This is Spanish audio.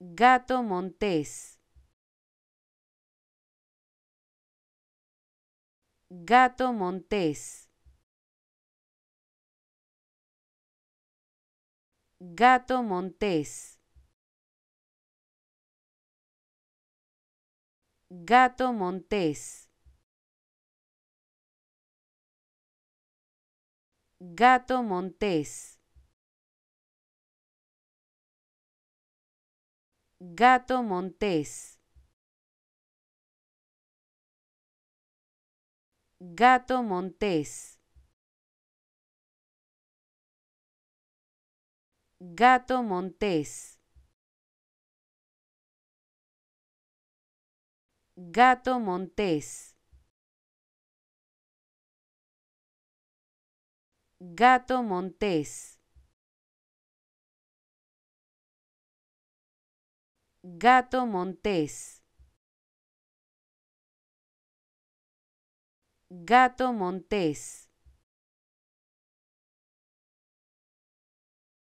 Gato Montés. Gato Montés. Gato Montés. Gato Montés. Gato Montés. Gato Montés. Gato Montés. Gato Montés. Gato Montés. Gato Montés. Gato Montés. Gato Montés.